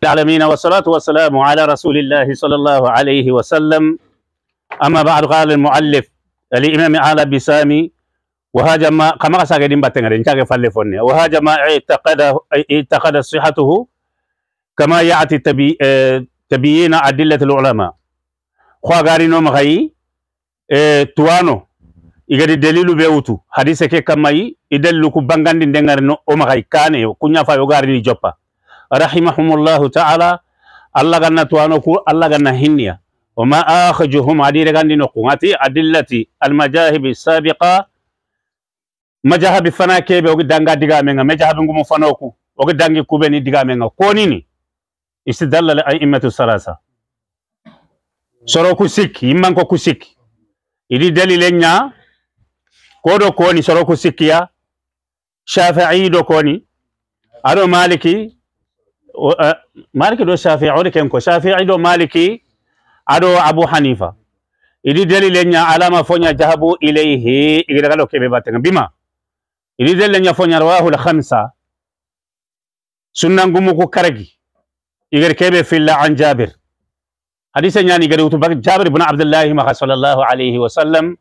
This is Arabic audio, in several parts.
العالمين والصلاة والسلام على رسول الله صلى الله عليه وسلم أما بعد قال المؤلف الإمام على بسامي وهذا ما كما ساكن باتنغرين كاك فلفوني وهذا ما اعتقد اعتقد صحته كما يأتي تبي آه، تبيين أدلة العلماء خوا مغاي آه، توانو إذا delilu بيوتو حديث كي ke kamayi idellu ku bangandi ndengar no كنيا magay kane rahimahumullahu ta'ala allah ganna tuwano ku allah ganna hinniya wama akhajuhum adire gandi noqungati adillati almajahibi sabiqa majahabi fana kebe ogi danga digamenga majahabi ngumu fanoku ogi dangi kubeni digamenga konini istidalla li a'immatu salasa soro kusik immanko kusik idi dalilenya kodo koni soro kusikia shafi'i do koni ado maliki مالك دو شافعي عوري كنكو شافعي دو مالكي عدو أبو حنيفة إلي دليل لنيا علامة فونيا جهبو إليه إلي دغلو كي بباتنا بما إلي دليل لنيا فونيا رواه لخمسة سنن غموكو كرغي إغير كيب في الله عن جابر حديثا يعني غير وتبك جابر بن عبد الله ما صلى الله عليه وسلم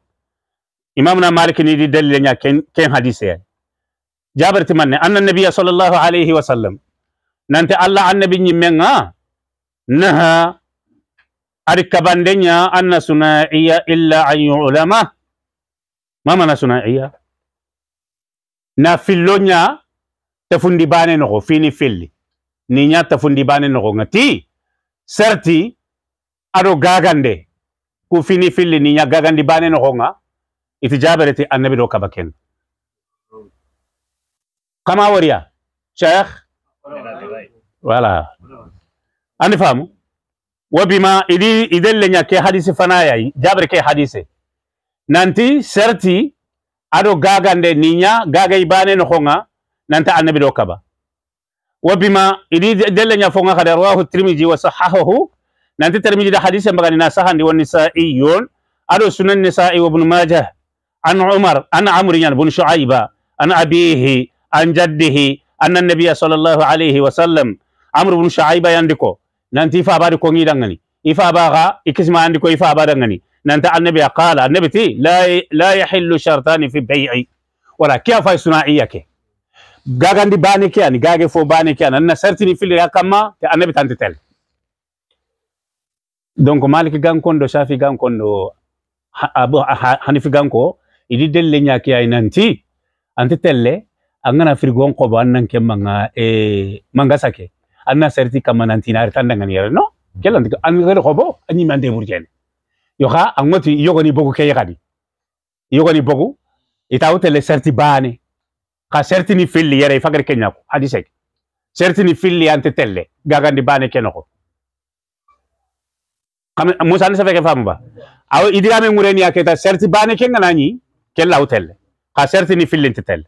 إمامنا مالك ندي دليل لنيا يعني كين حديثه يعني. جابر تمنى أن النبي صلى الله عليه وسلم nante allah annabi ñimmenga naha adi kabandeña anna sunaiya illa an yulama mamana sunaiya na filloña tafundi bane noko fini fili ni nya tafundi bane noko nga ti serti aɗo gagande ku fini fili filli niña gagandi bane noko nga iti jabereti annabi ɗo kaba ken kama wariya cheikh wala andi famu wabima idi idellenya ke hadisi fanayai jabre ke hadise nanti serti ado gagande ninya gaga ibane no khonga nanta annabi do kaba wabima idi idellenya fonga kada rawahu tirmidhi wa sahahahu nanti tirmidhi da hadise magani na sahandi wa nisaiyun ado sunan nisai wa ibn majah an umar an amr ibn shuaiba an abihi an jaddihi anna النبي صلى الله عليه وسلم amr ibn shaiba yandiko nanti ifa bari ngi dangani ifa ga ikisma yandiko ifa ba dangani nanta annabi qala annabi ti la la yahillu shartani fi bai'i wala kiya fa sunaiya ke gagandi bani ke ani gage fo bani ke anna sartini fil yakama ke annabi tanti tel donc malik gankondo shafi gankondo abu hanifi ganko idi delle nyake ay nanti ante telle angana frigon ko bannan ke manga e manga sake anna serti kamanantinari tan dangan yere no kelanti an gere hobo anyi mande burjene yoka angoti yogoni bogu ke yakadi yogoni bogu ita utele serti bane ka serti ni filli yere fagar kenya ko hadi sek serti ni filli ante telle gagandi bane kenoko kam musa ne sefeke famu ba aw idirame ngureni aketa serti bane kenga nani kella utelle ka serti ni filli ante telle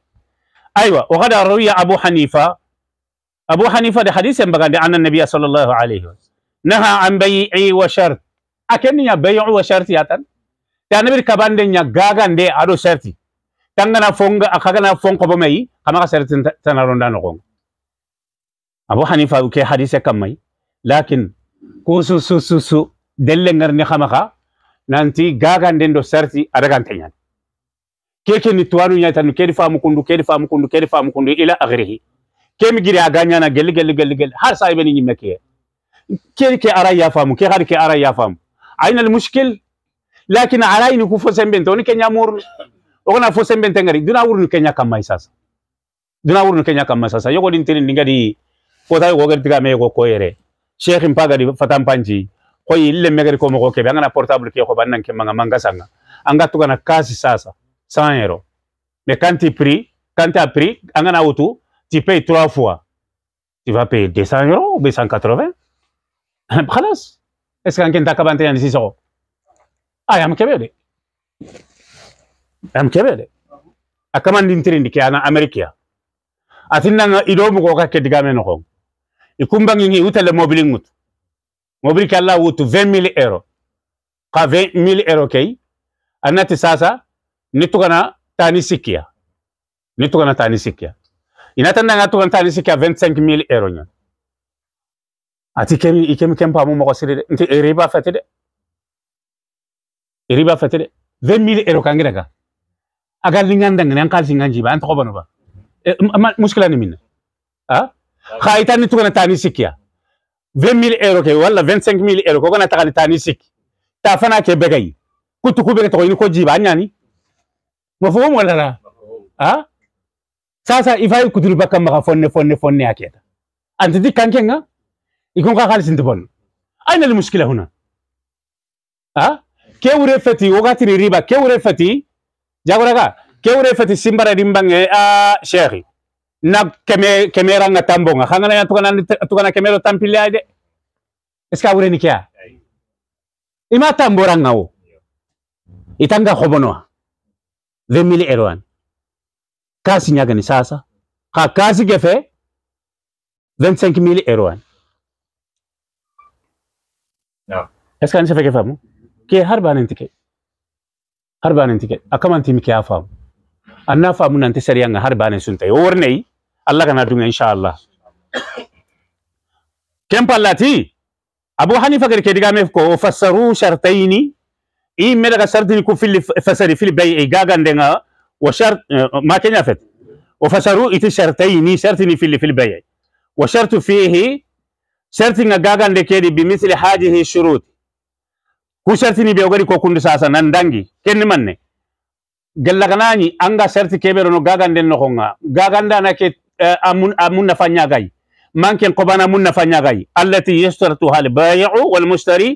aywa وقد روي أبو حنيفة أبو حنيفة ده حديث بقى عن النبي صلى الله عليه وسلم نهى عن بيع وشرط أكن يا بيع وشرط يا تن بير كبان دي غاغان دي أدو شرطي تانغنا فونغ أخاغنا فونغ مي كما شرط تنارون دانو أبو حنيفة كي حديث كمي لكن كوسو سو سو سو دلنغر نخمخا nanti gagan den do serti adagan tanyan keke ni tuwanu nyata nu kedi فامو kundu kedi فامو kundu kedi فامو kundu ila أغريه kem giri na gel gel gel gel har sahibini nyimme ke keri ke ara famu ke har ke ara famu aina almushkil lakini araini kufo sembente oni kenya murnu ogona fo sembente ngari duna wurnu kenya kama isasa duna wurnu kenya kamai sasa yoko dintiri ningadi kota yoko gertiga me ko koyere sheikh impaga di fatampanji ko yille megeri ko moko kebe ngana portable ke ko bannan ke manga manga sanga anga tukana kasi sasa 100 euro mais quand il prie a pris angana wutu tu payes trois fois, tu vas payer 200 euros ou 280. Est-ce qu'en Kenta Kabante, il 6 euros Ah, il y a un Il y a un y A qui en Amérique. ido mugoka utele mobile un Mobile 20 20000 euro. Ka 20000 euro kei. Anati sasa tani sikia. Nitukana tani sikia. inatandanga tukantani 25 000 euro nya ati kemi ikemi kempa mu mako de nti e riba fatide e riba fatide 20000 euro kangira ka agal linganda ka ankal singanji ba antako bano ba e, muskila ni minna ha khaitani tukana tani sikia 000 euro ke wala 25 000 euro ko kana takali tani sik ta fana ke begai kutu kubega to ni ko jiba nyani mafuhumu wala ha sasa ifai kudul bakka maka fonne fonne fonne aketa antiti kankenga ikon ka khalis intibon aina al mushkila huna ha ah? kewure feti wogati riba kewure feti jagoraga kewure feti simbara dimbange a ah, sheri na keme kemera nga tambonga khangana ya tukana tukana kemero tampile ade eska wure nikia ima tambora ngawo itanga khobonoa 2000 erwan nyaga ni sasa ka kasi gefe mili erwan no. eska ni sefe feke famu ke har banin tike har banin tike akaman timi ke afamu anna famu nan ta sariyan har banin sun tayi warnei Allah kana dunga insha Allah kem pallati Abu Hanifa gar ke diga me ko fassaru shartaini in me daga shartini ku fil fasari fil bay'i gagan ndenga وشرط ما كان يفت وفسروا إتي شرطين شرطين في اللي في البيع وشرط فيه شرط نجاجا لكيدي بمثل هذه الشروط ku shartini be ogari ko kundu sasa nan dangi kenni manne gallaganani anga sharti kebero no gaganden no honga gaganda na ke amun amun na fanya gai manken qobana mun na fanya gai allati yashtaratu hal bai'u wal mushtari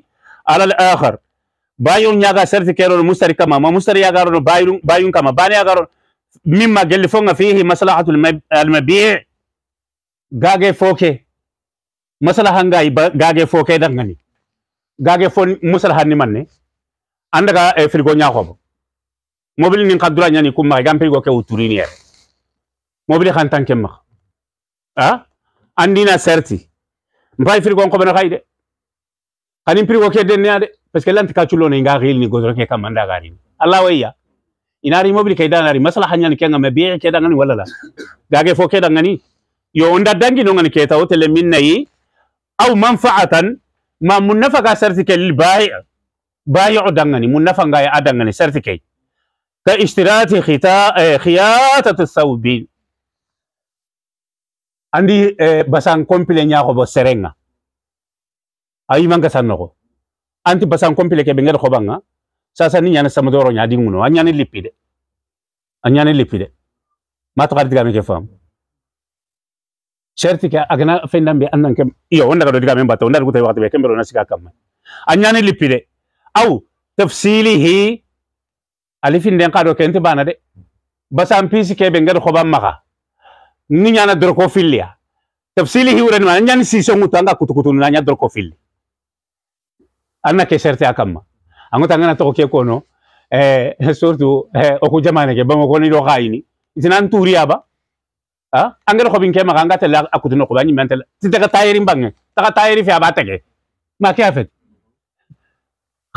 ala al akhar bayun yaga serti keron mustari kama ma mustari yagarono bayun bayun kama bani yagarono mimma gelli fonga fihi maslahatu almabi' gage foke maslahanga gage foke dangani gage fon maslahani manne andaga e frigo nyaxobo mobile nin kadura nyani kumma gam frigo ke uturini yere mobile xan tanke max a ah? andina serti mbay frigo nkoɓeno xay de xanin frigo ke dennea de parce que lanti kaculo ne nga khil ni godro ke kamanda gari allah waya inari mobili kayda nari maslaha nyani kenga mabi'i keda ngani wala la gage fo keda ngani yo onda dangi no ngani keta hotele minnayi aw manfa'atan ma munafaka sartike lil bai' bai' dangani munafanga ya adangani sartike ka ishtirati khita khiyatatu thawbin andi basan kompile nyako bo serenga ayi manga sanoko anti basan kompile ke bengere ko banga sasa ni nyana samdoro nyadi di nguno anyane lipide anyane lipide matu kadi digame ke fam certi ke agna bi annan kem iyo wanda kado digame mbato ndar gutay wakati be kembero nasika kam anyane lipide au tafsilihi alifin den karo kenti bana de basan pisi ke bengere ko bamma maka ni nyana ko filia ya. tafsilihi wurani nyani siso ngutanga kutukutunu nanya ko filia anna ke serte akamma angota ngana to ke kono eh surtout eh oku jamane ke bamo ko ni do khayni itinan turi aba ha angere ko bin ke maka ngata akutu no ko bani mental titaka tayeri mbange taka tayeri fi aba tege ma ke afet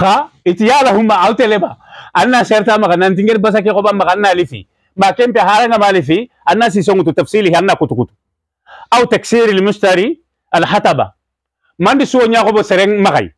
kha itiyala huma auteleba anna serta maka nan tinger basake ko bamba kanna lifi ما كان في حالنا ما في الناس يسونغتو تفصيله أنا كتو كتو أو تكسير المشتري الحتبة ما عندي سوى نياقو بسرين مغاي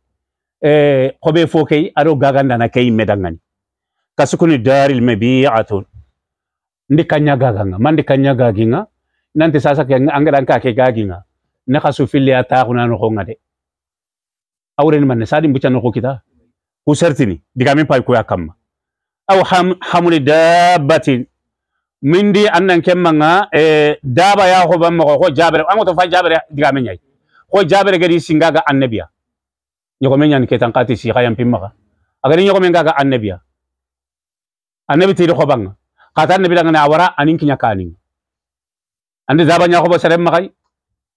eh, hoɓe fo kay aɗo gagandana ke yimme dangani kasukuni daril mabiatun ndi kanya gaganga mandi kanya gaginga nanti sasa ke angadan ka ke gaginga na kasu filli ata kuna no honga de awren man sadi mbucha no kita ku sertini diga min pay ko yakam aw ham hamuli dabbatin mindi annan kemmanga e eh, daba ya ho bamma ko jabere an to fa jabere diga min yai ko jabere gadi singaga annabiya nyokome ñani ketan kati si xayam ka agani nyokome ngaga annabiya annabi ya. tiidi Kata xata annabi dangane a wara anin kinya kani ande zaba ñaxobo serem makai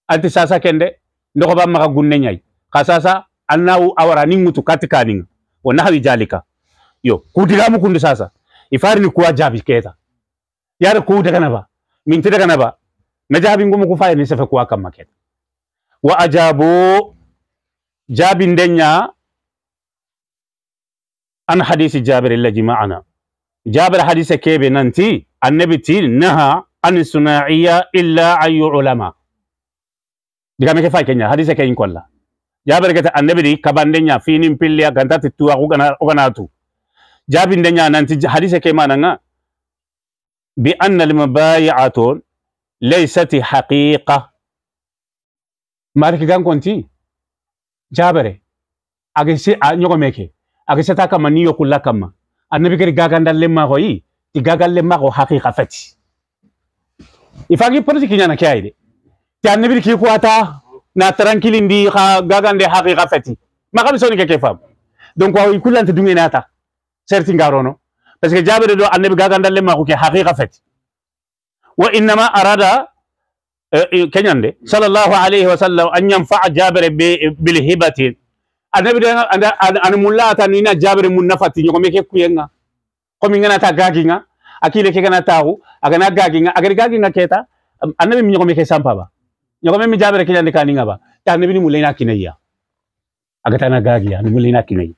anti sasa kende ba maka gunne nyai ka sasa anau awara wara nin kati kani wo hawi jalika yo mu kundu sasa ifari ni kuwa jabi keta yar ku daganaba minti daganaba na jaabi ngumu ku fayani sefe kuwa kamake wa ajabu jaabin denya an hadisi jabirillaji ma'ana jabir hadise keɓe nanti annabi ti naha an sunaiya illa an yuulama digameke fa kenya hadise ke in kolla jabir gete annabi ɗi kabandenya finin pilliya gantati tuwa ogana tu jaabin nanti hadise ke mananga bi anna almabayi'atun laysati haqiqa marki gan konti jabere age se a nyoko meke age se ta kama niyo kula kama annabi kari gaganda lemma ko yi ti gagal lemma ko haqiqa fati ifagi politique nyana kay de ti annabi ki ko ata na tranquille ndi ha gagande haqiqa fati ma kam soni keke fam donc wa kulanta dungi ta serti ngarono parce que jabere do annabi gaganda lemma ko ke haqiqa fati wa innama arada كنيندي صلى الله عليه وسلم ان ينفع جابر بالهبه النبي ده انا مولا تنين جابر من نفاتي نيكو ميكي كوينغا كومي نانا تاغاغينغا اكيلي كي كانا تاو اغانا غاغينغا اغير غاغينغا كيتا النبي مي نيكو ميكي سامبا با نيكو مي جابر كنيندي كانينغا با النبي ني مولينا كينيا اغاتانا غاغيا مولينا كينيا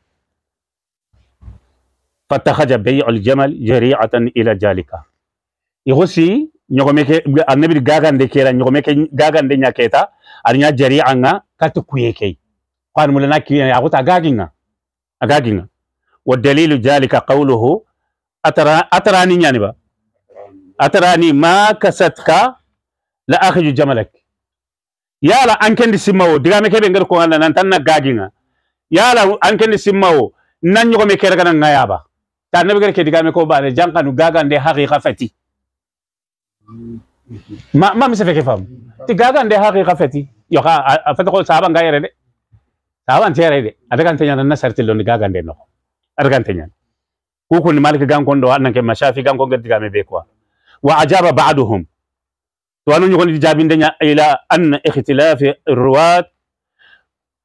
فتخج بيع الجمل جريعه الى ذلك يغسي nyokomeke annabir gagande kera nyokomeke gagande nya keta arnya jari anga katu kuyeke qan mulana ki kuta gaginga agaginga wa dalilu jalika qawluhu atara atarani nyani ba atarani ma kasatka la akhiju jamalak yala ankendi simmawo meke be ngar ko anda nan tanna gaginga yala ankendi simmawo nan nyokomeke ragana ngayaba ta nabi gar ke digame ko bane jankanu gagande haqiqa fati ما ما مسفك فهم تكاد عند حقيقه فتي يوكا فتي كل صاحب غير دي صاحب انت غير ادك انت نانا سرت لون غا غاند نو ادك انت نان كوكو ني مالك غان كون دو ان كان غان كون غدي غامي بيكوا وعجب بعدهم تو انو نيكون جابين دي الى ان اختلاف الرواد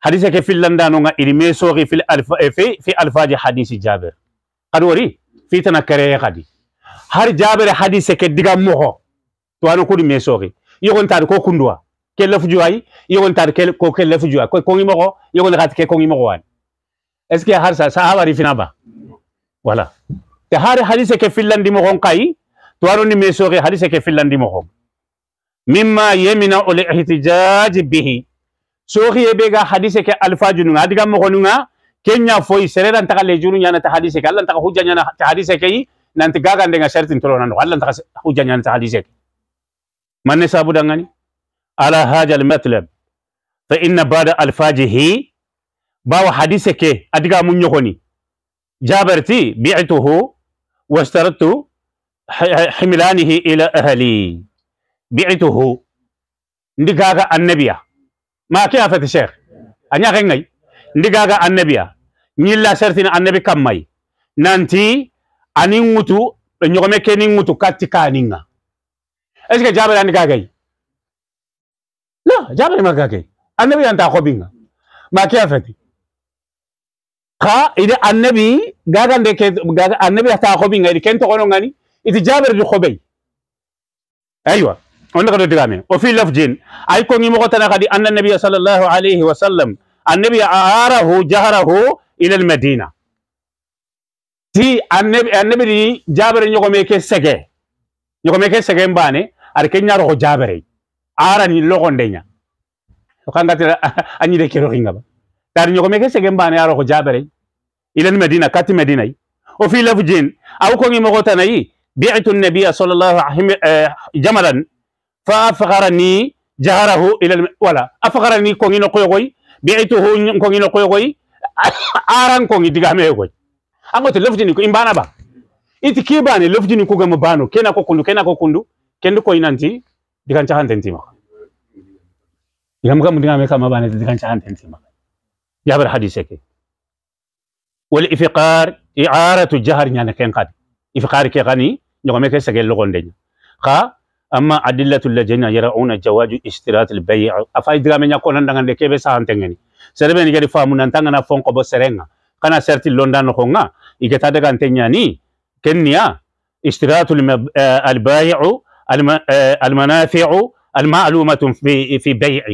حديثه كيف لندانو غا ايرمي سوغي في الالف إيه، في في الفاظ حديث جابر قد في تنكره قدي هر جابر حديثه كدي غامو to ano kudi me yo yogon tar ko kundwa ke lefu juwai yogon tar ke ko ke lefu juwa ko kongi moko yogon rat ke kongi moko wan est ce har sa sahaba fina finaba wala te har hadise ke fillandi moko kai to ano ni mesori sori hadise ke fillandi moko mimma yemina ul ihtijaj bihi sohi ebe ga hadise ke alfajunu adiga moko nunga kenya foyi ta le lejuru nyana ta hadise ke allah ta hujanya na ta hadise ke nanti gaga dengan syaratin tolo nando allah taka hujanya nyana ta hadise ke من نسابو دنغني على هذا المطلب فإن بعد الفاجه باو حديثك أدقى من يغني جابرتي بيعته واشترطت حملانه إلى أهلي بيعته ندقاغ النبي ما كيف الشيخ أنا غني ندقاغ النبي نيلا شرطنا النبي كم ماي نانتي أني نغتو نغمكي نغتو كاتي est-ce que jabir andi gay la jabir ma gay annabi anta ko binga ma ke afati ka ide annabi gaga nde ke gaga annabi ta ko binga ide kento kono ngani ite jabir du khobay aywa on ko do digame o fi lafjin ay ko ngi mo tana khadi anna nabi sallallahu alayhi wa sallam annabi aarahu jahrahu ila al madina ti annabi annabi jabere nyoko meke sege nyoko meke sege mbane ar kenya ro jabere ara ni nya So kanga te ani de kero ringa ba tar nyoko meke sege mbane aro ko jabere ilen medina kati medina o fi lafu jin aw ko ngi mako tanayi bi'tu an-nabiy sallallahu alaihi eh, jamalan fa afgharani jaharahu ila wala afgharani ko ngi no koy bi'tuhu ko ngi no koy aran ko ngi me koy ango te lafu jin ko imbana ba iti kibane lafu jin ko gam bano kena ko kundu kena ko kundu kenn ko nanti dikan cahan tentima muka. kam dinga me kama bane dikan cahan tentima ya bar hadise ke wal ifiqar i'aratu jahr nyana ken kad ifiqar ke gani nyogo me ke segel logon de kha amma adillatu lajina yara'una jawaju ishtirat al bay' afai di me nyako nan dangan de kebe sahan tengeni serebe ni gadi famu nan tangana serenga kana serti London Honga, khonga igeta daga ni kenya ishtiratu eh, al المنافع المعلومة في في بيع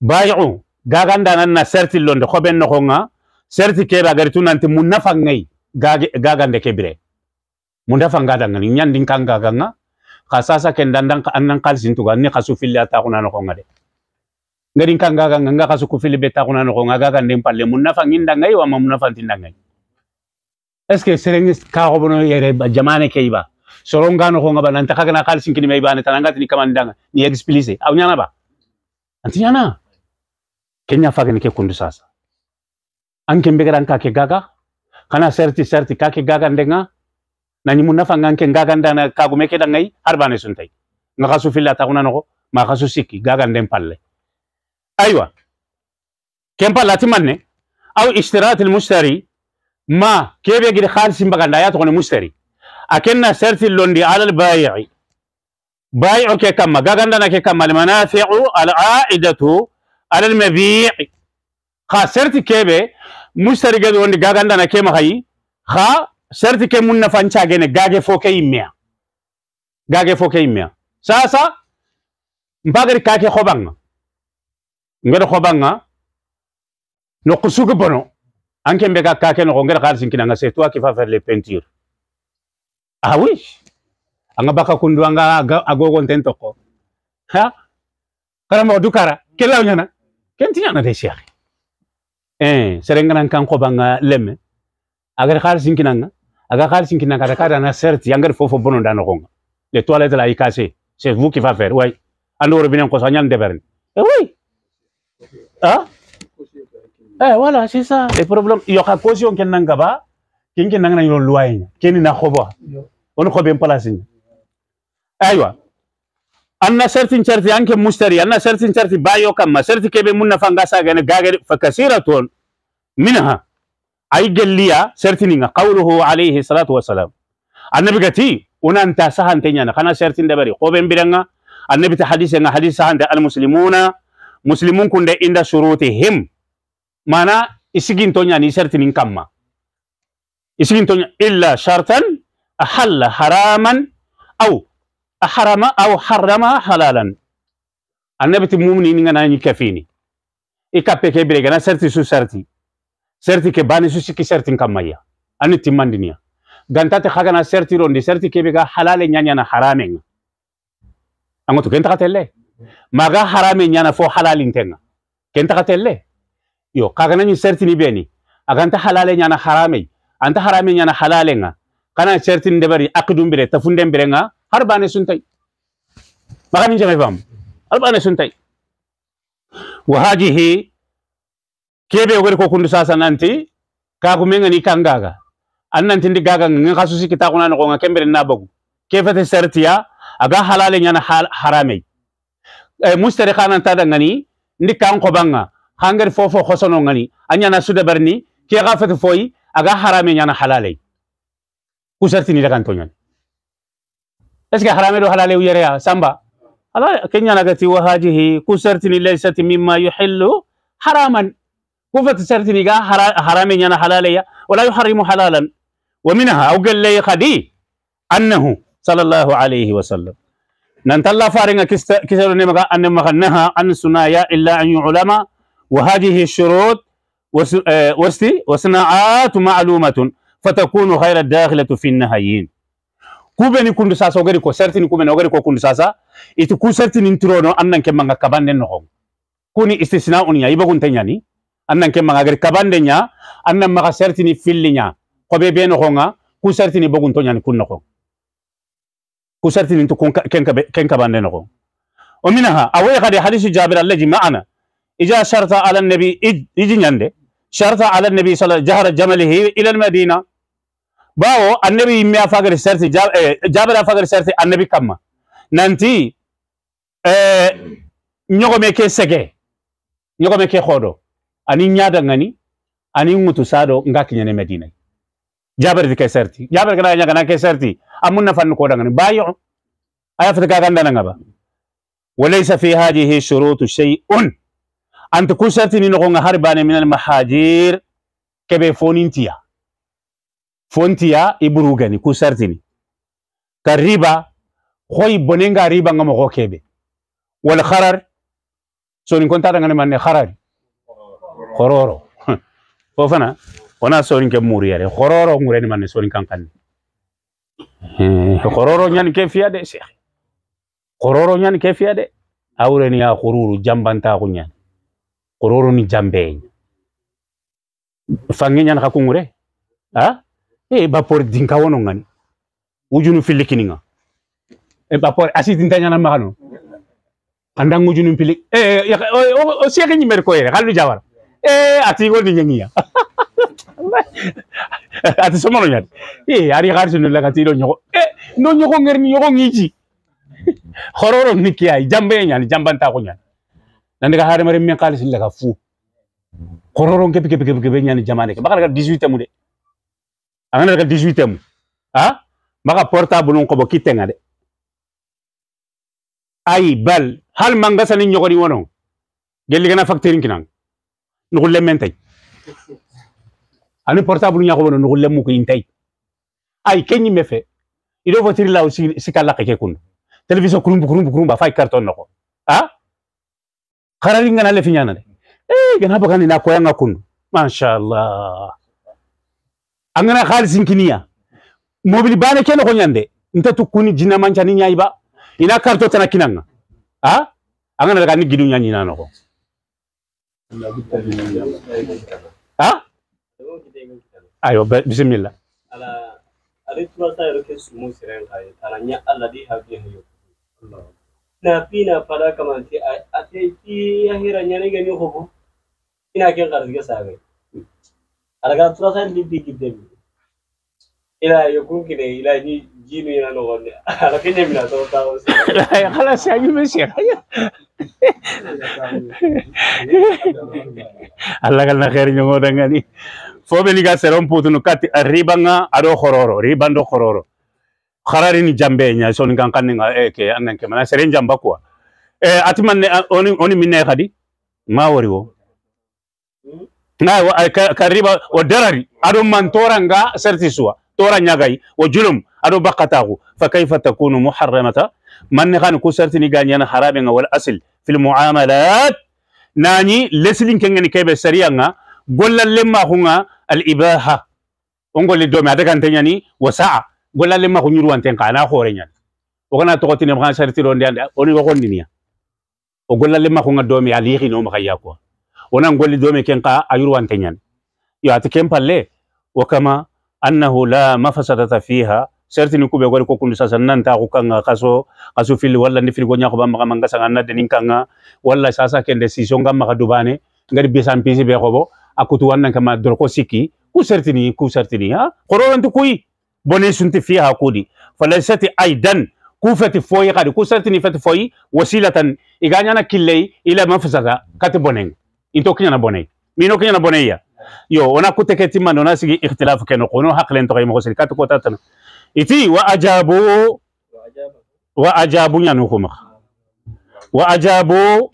بايع gagan da nan na serti londo ko ben noko nga serti ke ba gari tunan ti mun nafa ngai gagan de kebire mun dafa ngada ngani nyan din kan gaga nga ka sasa ken dandan ka annan kal sin tuga ni kasu filli ta kuna noko ngade ngari kan gaga nga nga kasu ku filli be ta kuna noko nga gagan din palle mun nafa nginda ngai wa mun nafa tinda ngai est ce que serengis ka ko bono yere jamane keiba soronga no honga bana ntaka kana sin kini mai tananga tini kamandanga ni explicit au nyana ba anti nyana kenya faka ni ke kundu sasa anke mbegara nka ke gaga kana serti serti kake gaga ndenga nani munafa nganke gaga ndana kagumeke dangai harbane suntai ngaka su filla noko ma su siki gaga ndem palle aywa kempa latimanne au ishtirat al ma kebe gidi khalsi mbaganda ya to ne mushtari أكن سرت اللوندي على البايع بايع كما غاغندنا كما المنافع العائدة على المبيع خا سرت كيبه مشتري قد وندي غاغندنا كما هي خا سرت كم من فانشا جن غاغي فوكي ميا غاغي فوكي ميا ساسا مباغري كاكي خوبان ngere khobanga no kusugo bono انكم بكا kake no ngere kharsin kinanga c'est toi qui va peintures awish anga baka kundu anga agogo ntento ko ha karama odukara kela nyana kenti nyana de sheikh eh serengana kan ko banga leme? agar khar sinkinanga aga khar sinkinanga da kada na serti. yangar fofo bonon dano nokonga le toilette la ikase c'est vous qui va faire Oui. ando robinen ko sanyal de eh oui ah eh voilà c'est ça le problème yo ka caution ken nanga ba kin ken nanga yo loin Keni na khobwa, ونخو بين بلاسين ايوه أنا سرتين شرتي أنك مشتري أنا سرتين شرتي بايو كم سرتي كيف من نفنجاسا جن جاكر فكثيرة منها أي جليا سرتين قوله عليه الصلاة والسلام النبي قتي ونان تاسهان أنا خنا سرتين دبري خو قوبين بيرنا النبي تحديث عن حديث سهان المسلمون مسلمون كن إند شروطهم مانا إسقين تنيا نسرتين كم إسقين تونيا إلا شرطا ahalla haraman Aw harama, aw harama halalan annabiti mumni ninga ni kafini ikappe ke bire gana serti su serti serti ke bani su siki serti kamaya ani timmandiniya gantate khagana serti rondi serti ke bega halale nyanya na haramen angoto kenta katelle maga harame nyana fo halalin tenga kenta katelle yo kagana ni serti ni beni aganta halale nyana harame anta harame nyana halalenga kana certin debari akidum bire tafundem bire nga harbane suntai maka min jame fam harbane suntai wa hajihi kebe ogere ko kundu sasa nanti kagu menga ni kangaga annanti ndi gaga nga khasusi kita kuna ko nga kembere na bagu kefete certia ya, aga halale nyana harame e, mustari khana tada ngani ndi kan ko banga hangar fofo khosono ngani anyana sude barni ke gafete foyi aga harame nyana halale kusartini dakan tonyon eske harame do halale uyereya samba ala kenya nagati wa hajihi kusartini laysat mimma yuhillu haraman كيف تسرتني جا حرامي أنا حلالية ولا يحرم حلالا ومنها أو قال لي خدي أنه صلى الله عليه وسلم ننتلا فارنا كسر نمغا أن مغنها عن سنايا إلا أن يعلم وهذه الشروط وسناعات معلومة فتكون خير الداخلة في النهايين كوبي ني كوندو ساسا اوغري كو سيرتيني كوبي نوغري كو كوندو ساسا ايتو كو سيرتيني انترونو انان كيما غا كاباندي نوخون كوني استثناء اون ياي بوغون تانياني انان كيما غا غري كاباندي نيا انان ما غا سيرتيني فيلي نيا كو بي بي نوخونغا كو سيرتيني بوغون تانياني كون نوخون كو سيرتيني انتو كون كين كاب كين كاباندي نوخون ومنها اوي غادي حديث جابر الله جي معنا اجا شرط على النبي اجي نياندي شرط على النبي صلى الله عليه وسلم جهر جمله الى المدينه Bao, annabi yimme afa gari serti jabere eh, afa gari annabi kamma nanti eh, ñogome meke sege ñogome ke hoɗo ani ñadangani ani ŋutu saɗo nga kiñane medinay jabere ti ke serti jabere kana ñagana ke serti amun nafanni koɗangani bayo ayafata kagandananga ba walaysa fi hadihi shurutu shey'un anta ku sertini nogonga har bani min mahajir keɓe Fontia iburu gani ku sartini ka riba bonenga riba ngamo mogo kebe wal so ni kontata ngane manne kharar khororo fo ona so ni ke muriyare ngure ni manne sonin kankanni eh, khororo nyani ke fiya de cheikh hororo ñani ke fiya de ni ya jambanta jambantaku ñani khororo ni jambeeña fangi ñani ha kungure Ah? e eh, bapori dinka wono ngani ujunu filiki ninga e eh, bapori asi tanya nyana magano andang ujunu filik e o siya ni ko ere kalu jawar e eh, ati gol ngiya ati somono nyat e ari garsu ya nulla kati do nyoko e no nyoko ni nyoko ngiji hororo nikiai jambe ya nyani jamban ta ko nyani nande ga hare mare men kalis illa ka fu hororo ngepe kepe kepe kepe nyani jamane ke bakal ga 18 tamude angana daga 18 mu a maka portable on ko bo kitenga de ay bal hal manga sani nyogori wono gelli gana factoring kinan nugul lemmen tay ani portable nyako wono nugul lemmu ko intay ay kenyi mefe ido votiri la aussi sikalla ke kun television kurumbu kurumbu kurumba fay carton noko a kharari ngana le finyana de eh gana bakani na koyanga kun masha Allah angana khalisin kiniya mobili bane ke no nyande nta tukuni jina mancha ni nyaiba ina karto tana kinanga ha angana daga ni gidu nyanyi nano ko ha ayo bismillah ala aritma ta roke sumu siren kai tana nya alla di habi hayo na pina pada kamanti ate ti yahira nyane ga ni hobo ina ken garziga sabe Araga tsura sai ndi ndi kide mi. Ila yo kun kide ila ni jinu ina no gonde. Ara kine mi na ya kala si ayu me si ya. Alla gal putu no kati arriba hororo, riba ndo hororo. Kharari ni jambe nya so ni kankan nga e eh, ke ke mana seren jamba kwa. E eh, atiman eh, oni oni minne khadi. Ma wori wo. na kariba darari adu mantora nga sertiswa tora nyagai julum adu bakatahu kaifa takunu muharramata man kan ku sertini ganyana nga wal asil fil muamalat nani leslin kengeni kebe nga gollal lemma hunga al ibaha ongo dome domi adaga ntanyani wasaa gollal lemma hunyuru antenka na horenyani ogana tokotine mkan sertiro ndi oni wagondiniya ogollal lemma hunga dome alihi no makayako wonan gollidome ken ka a yurwante ñani yo ati ken palle Wa kama annahu la mafasadata fiha sertini kuɓe gori kokkundu sasa ku kanga kaso kasu filli walla ndi ko ñakoba maxa manga sanga nadde nin kanga walla sasa kende siso ngam maxa dubane ngadi bisan pisi ɓe xoɓo a kutu wannankama dorko siki ku sertini ku sertini ha xororonti kuyi bone sunti fiha kudi falaysati aidan ku foyi kadi ku sertini foyi wasilatan iga ñana ila mafasata kati boneng انتو انا بوني مينوكني انا بونيا يو وانا كنت كتيما نوناسي اختلاف كانوا قونو حق لين تغيم غسل كاتو كوتاتنا اتي واجابو واجابو يا نوكومخ واجابو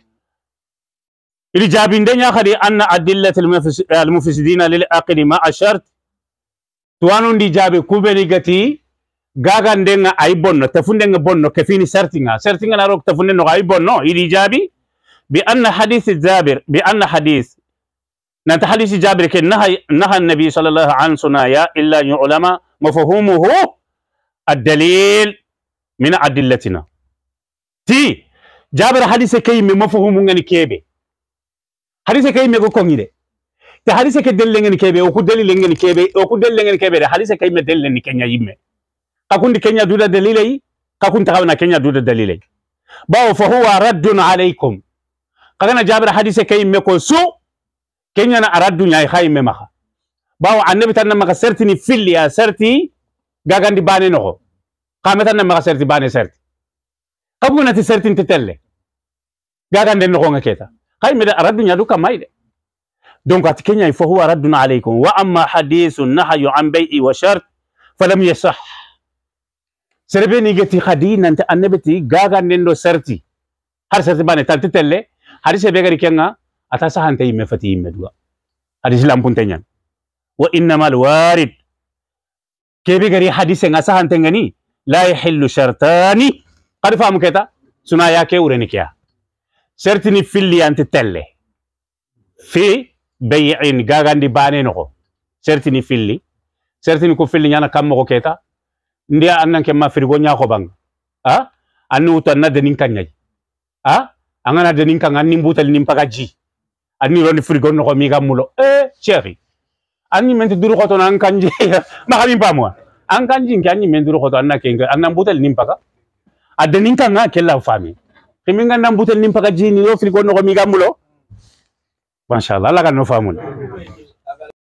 الاجابين دنيا خدي ان ادله المفس... المفسدين للعقل ما اشرت توانون دي جابي كوبيني غتي غاغان دين اي بونو تفوندين بونو كفيني سارتينغا سارتينغا لا روك تفوندين اي بونو الاجابي بأن حديث جابر بأن حديث نانت حديث جابر كي نهى نهى النبي صلى الله عليه وسلم إلا يعلم مفهومه الدليل من أدلتنا تي جابر حديث كي مفهوم غني كيبي حديث كي مغو كوني دي te hadise ke delle ngeni kebe oku delle ngeni kebe oku delle ngeni kebe hadise ke me delle ni kenya yimme kakundi kenya duda dalilai kakunta kawna kenya duda dalilai bawo fa huwa raddun alaikum kagana jabira hadise kay me ko su kenya na aradu nyaay khay me maha bawo annabi tan maka serti ni filli ya serti gagandi bane no kame tan maka serti bane serti kabuna ti serti tetelle gagande no nga keta khay me da aradu nyaadu kamaide donc at kenya fa huwa raddun alaykum wa amma hadithun nahyu an bai'i wa shart falam yasah serbe ni geti khadi nante annabi ti gagande no serti har serti bane tan tetelle hadise be gari kenga ata sahante yimme fati yimme duwa hadise lampunte ñan wa innamal warid kebe gari hadise nga sahante ngani la yihillu shartani qad famu keta suna yake ureni keya fili filli anti telle fi bayin gagandi bane nogo sertini filli sertini ko filli ñana kammogo keta ndi ke ma firigo ñako banga a ah? anni wutu anna denin kanñayi a ah? angana denin kanga nimbutal nimpaka ji ani roni frigo no ko mi gamulo eh chéri ani mente duru ko ton an kanje ma kami pamwa an kanji ngi ani mente duru ko ton na kenga an nambutal nimpaka adenin kanga kella fami kiminga nambutal nimpaka ji ni ro frigo no ko mi gamulo mashallah la kan